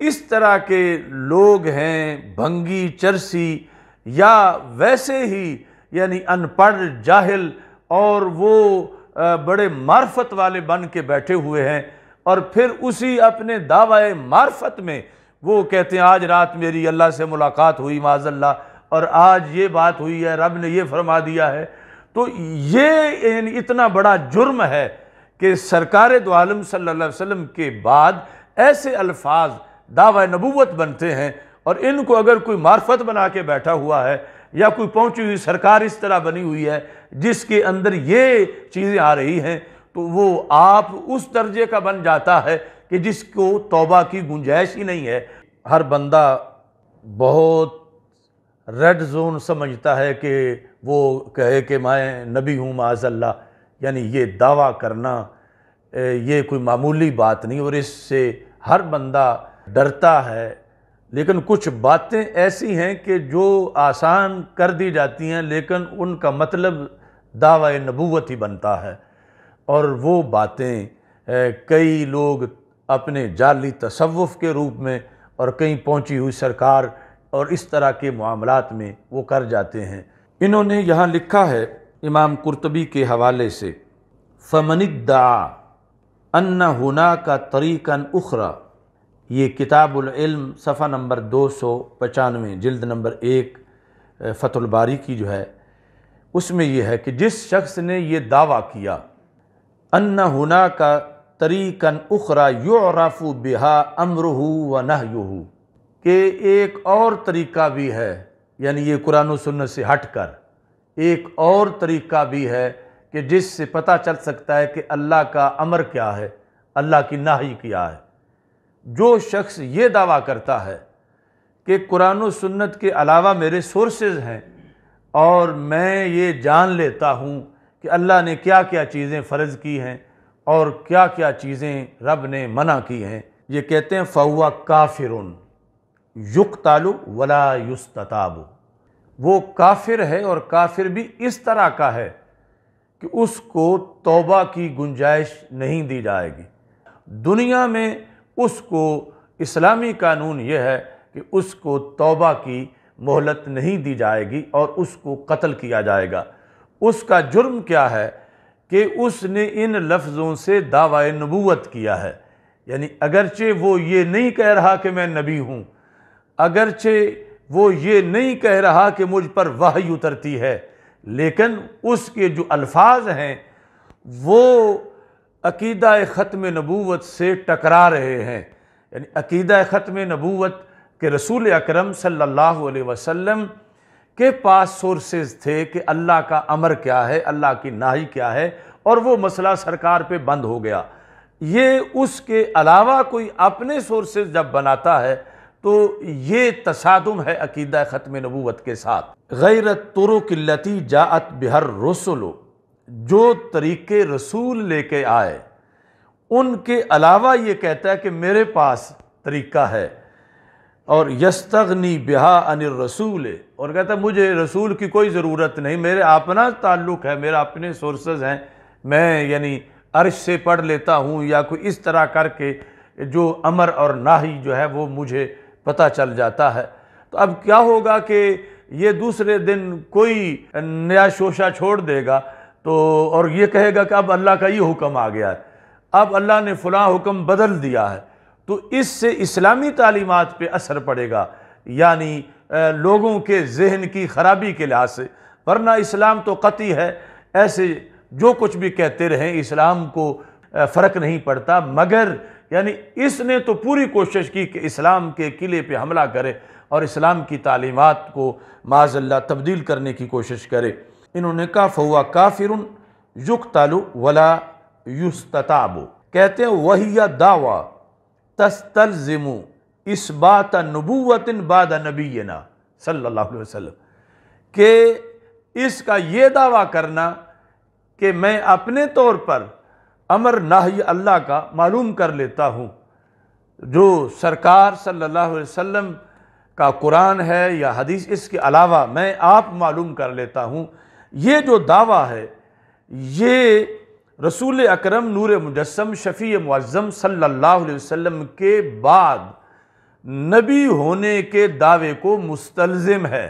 इस तरह के लोग हैं भंगी चरसी या वैसे ही यानी अनपढ़ जाहिल और वो बड़े मार्फत वाले बन के बैठे हुए हैं और फिर उसी अपने दावा मार्फत में वो कहते हैं आज रात मेरी अल्लाह से मुलाकात हुई माजल्ला और आज ये बात हुई है रब ने ये फरमा दिया है तो ये इतना बड़ा जुर्म है कि सरकार दो आलम सल्लल्लाहु अलैहि वसल्लम के बाद ऐसे अल्फाज दावा नबूत बनते हैं और इनको अगर कोई मार्फत बना के बैठा हुआ है या कोई पहुंची हुई सरकार इस तरह बनी हुई है जिसके अंदर ये चीज़ें आ रही हैं तो वो आप उस दर्जे का बन जाता है कि जिसको तोबा की गुंजाइश ही नहीं है हर बंदा बहुत रेड जोन समझता है कि वो कहे कि मैं नबी हूँ माजल्ला यानी ये दावा करना ये कोई मामूली बात नहीं और इससे हर बंदा डरता है लेकिन कुछ बातें ऐसी हैं कि जो आसान कर दी जाती हैं लेकिन उनका मतलब दावा नबूवत ही बनता है और वो बातें कई लोग अपने जाली तसवुफ़ के रूप में और कई पहुंची हुई सरकार और इस तरह के मामलात में वो कर जाते हैं इन्होंने यहाँ लिखा है इमाम कुरतबी के हवाले से फमनिदा अन्ना हुना का तरीकन उखरा ये किताबुल इल्म सफ़ा नंबर दो सौ पचानवे जल्द नंबर एक फ़तुलबारी की जो है उसमें यह है कि जिस शख्स ने यह दावा किया अन्ना हुना का तरीकन उखरा योराफ़ू बिहा अमरहू व नहयू के एक और तरीका भी है यानी ये कुरान सुन्नत से हट कर एक और तरीका भी है कि जिससे पता चल सकता है कि अल्लाह का अमर क्या है अल्लाह की नाही क्या है जो शख्स ये दावा करता है कि कुरान सुन्नत के अलावा मेरे सोर्सेज हैं और मैं ये जान लेता हूँ कि अल्लाह ने क्या क्या चीज़ें फ़र्ज़ की हैं और क्या क्या चीज़ें रब ने मना की हैं ये कहते हैं फ़वा काफिर युक तालु वला वो काफिर है और काफिर भी इस तरह का है कि उसको तौबा की गुंजाइश नहीं दी जाएगी दुनिया में उसको इस्लामी कानून यह है कि उसको तौबा की मोहलत नहीं दी जाएगी और उसको कत्ल किया जाएगा उसका जुर्म क्या है कि उसने इन लफ्ज़ों से दावा नबूत किया है यानी अगरचे वो ये नहीं कह रहा कि मैं नबी हूँ अगरचे वो ये नहीं कह रहा कि मुझ पर वही उतरती है लेकिन उसके जो अल्फाज हैं वो अकीदा ख़त्म नबूत से टकरा रहे हैं यानी अकीदा ख़त्म नबूत के रसूल अकरम सल्लल्लाहु अलैहि वसल्लम के पास सोर्सेज थे कि अल्लाह का अमर क्या है अल्लाह की नाही क्या है और वो मसला सरकार पे बंद हो गया ये उसके अलावा कोई अपने सोर्सेज जब बनाता है तो ये तसादम है अकीदा ख़त्म नबूत के साथ गैरत तुरुकलती जात बिहर रसुलो जो तरीक़े रसूल लेके आए उनके अलावा ये कहता है कि मेरे पास तरीक़ा है और यस्तगनी ब्याह अनिल रसूल और कहता है मुझे रसूल की कोई ज़रूरत नहीं मेरे अपना ताल्लुक़ है मेरे अपने सोर्सेज हैं मैं यानी अर्श से पढ़ लेता हूँ या कोई इस तरह करके जो अमर और नाही जो है वो मुझे पता चल जाता है तो अब क्या होगा कि ये दूसरे दिन कोई नया शोशा छोड़ देगा तो और ये कहेगा कि अब अल्लाह का ये हुक्म आ गया है अब अल्लाह ने फ़लाँ हुक्म बदल दिया है तो इससे इस्लामी तालीमत पर असर पड़ेगा यानी लोगों के जहन की खराबी के लिहाज से वरना इस्लाम तो कती है ऐसे जो कुछ भी कहते रहें इस्लाम को फ़र्क नहीं पड़ता मगर यानी इसने तो पूरी कोशिश की कि इस्लाम के किले पे हमला करे और इस्लाम की तालीमत को माजल्ला तब्दील करने की कोशिश करे इन्होंने कहा फवा काफिर युक तालु वला युस्तताबो कहते हैं वही दावा ज़िमु इस बात नबूत बाद नबीना सल्ला वसम के इसका ये दावा करना कि मैं अपने तौर पर अमर नाही अल्लाह का मालूम कर लेता हूँ जो सरकार सल्लल्लाहु अलैहि वसल्लम का कुरान है या हदीस इसके अलावा मैं आप मालूम कर लेता हूँ ये जो दावा है ये रसूल अकरम नूर मुजस्म शफ़ी मुज़म सल्लल्लाहु अलैहि वसल्लम के बाद नबी होने के दावे को मुस्तलज़म है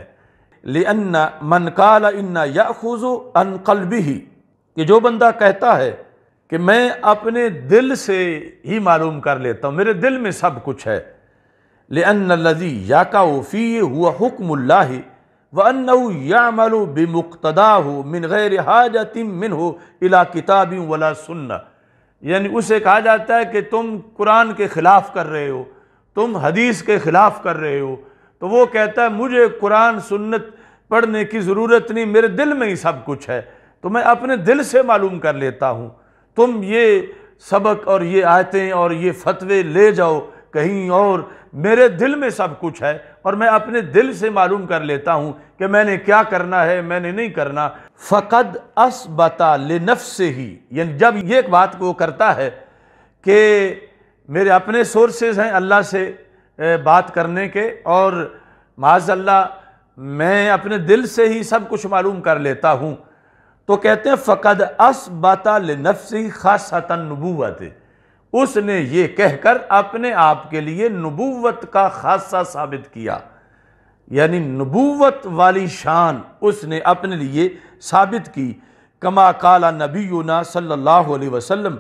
लेन्ना मन काल इन्ना याखुज़ ही कि जो बंदा कहता है कि मैं अपने दिल से ही मालूम कर लेता हूँ मेरे दिल में सब कुछ है लेन्नजी याका फ़ी हुआ हुक्मुल्ला वन यामलु बेमुक्तदा हो मिन गैर हाजतिम मिन हो इला किताबी वला सुन्ना यानी उसे कहा जाता है कि तुम कुरान के ख़िलाफ़ कर रहे हो तुम हदीस के ख़िलाफ़ कर रहे हो तो वो कहता है मुझे कुरान सुन्नत पढ़ने की ज़रूरत नहीं मेरे दिल में ही सब कुछ है तो मैं अपने दिल से मालूम कर लेता हूँ तुम ये सबक और ये आयतें और ये फतवे ले जाओ कहीं और मेरे दिल में सब कुछ है और मैं अपने दिल से मालूम कर लेता हूँ कि मैंने क्या करना है मैंने नहीं करना फ़कद असबता लनफ से ही यानी जब ये बात को करता है कि मेरे अपने सोर्सेज हैं अल्लाह से बात करने के और माजल्ला मैं अपने दिल से ही सब कुछ मालूम कर लेता हूँ तो कहते हैं फ़कद असबता नफ़ से ही ख़ास नबूत उसने ये कहकर अपने आप के लिए नबूवत का खासा साबित किया यानी नबूवत वाली शान उसने अपने लिए साबित की कमा काला नबीना सल्लल्लाहु अलैहि वसल्लम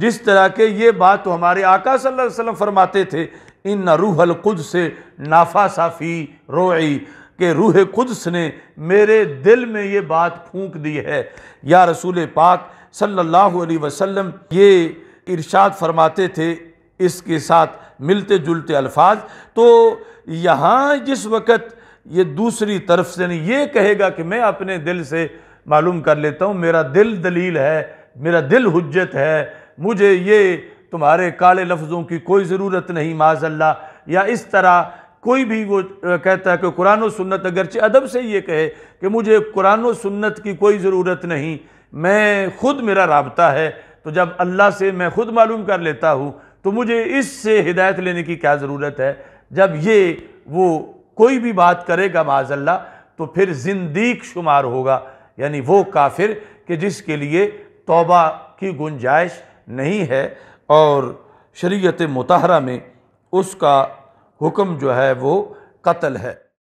जिस तरह के ये बात तो हमारे आका सल्लल्लाहु अलैहि वसल्लम फरमाते थे इन रूहल खुद से नाफा साफ़ी रोई के रूह खुद ने मेरे दिल में ये बात फूंक दी है या रसूल पाक सल्लल्लाहु अलैहि वसल्लम ये इरशाद फरमाते थे इसके साथ मिलते जुलते अल्फाज तो यहाँ जिस वक़्त ये दूसरी तरफ से नहीं ये कहेगा कि मैं अपने दिल से मालूम कर लेता हूँ मेरा दिल दलील है मेरा दिल हजत है मुझे ये तुम्हारे काले लफ्ज़ों की कोई ज़रूरत नहीं माजल्ला या इस तरह कोई भी वो कहता है कि कुरान और सुन्नत अगरचे अदब से ये कहे कि मुझे कुरान और सुन्नत की कोई ज़रूरत नहीं मैं खुद मेरा रबता है तो जब अल्लाह से मैं खुद मालूम कर लेता हूँ तो मुझे इससे हिदायत लेने की क्या ज़रूरत है जब ये वो कोई भी बात करेगा माजल्ला तो फिर जिंदीक शुमार होगा यानी वो काफिर कि जिसके लिए तोबा की गुंजाइश नहीं है और शरीयत मतहरा में उसका हुक्म जो है वो कत्ल है